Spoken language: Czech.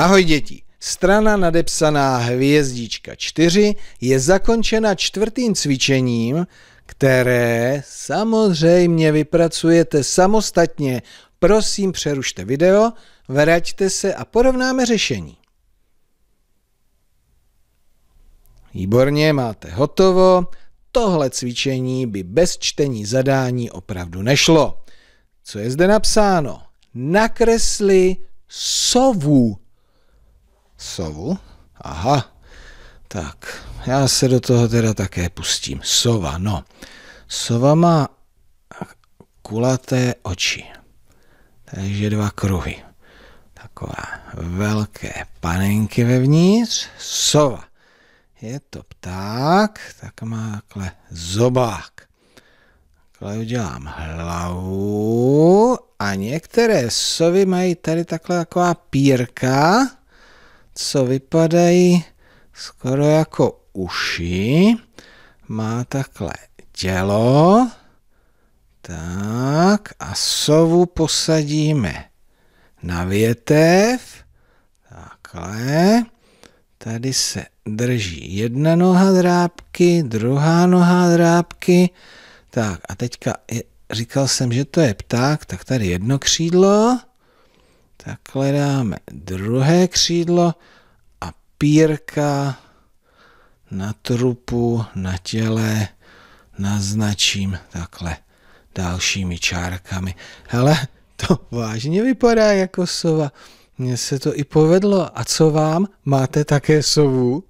Ahoj děti! Strana nadepsaná hvězdička 4 je zakončena čtvrtým cvičením, které samozřejmě vypracujete samostatně. Prosím, přerušte video, vraťte se a porovnáme řešení. Výborně, máte hotovo. Tohle cvičení by bez čtení zadání opravdu nešlo. Co je zde napsáno? Nakresli sovu sovu? Aha, tak já se do toho teda také pustím. Sova, no. Sova má kulaté oči, takže dva kruhy. Taková velké panenky vevnitř, sova. Je to pták, tak má takhle zobák. Takhle udělám hlavu a některé sovy mají tady takhle taková pírka, co vypadají skoro jako uši. Má takhle tělo. Tak a sovu posadíme na větev. Takhle. Tady se drží jedna noha drábky, druhá noha drábky. Tak a teďka je, říkal jsem, že to je pták, tak tady jedno křídlo Takhle dáme druhé křídlo a pírka na trupu, na těle naznačím takhle dalšími čárkami. Hele, to vážně vypadá jako sova. Mně se to i povedlo. A co vám? Máte také sovu?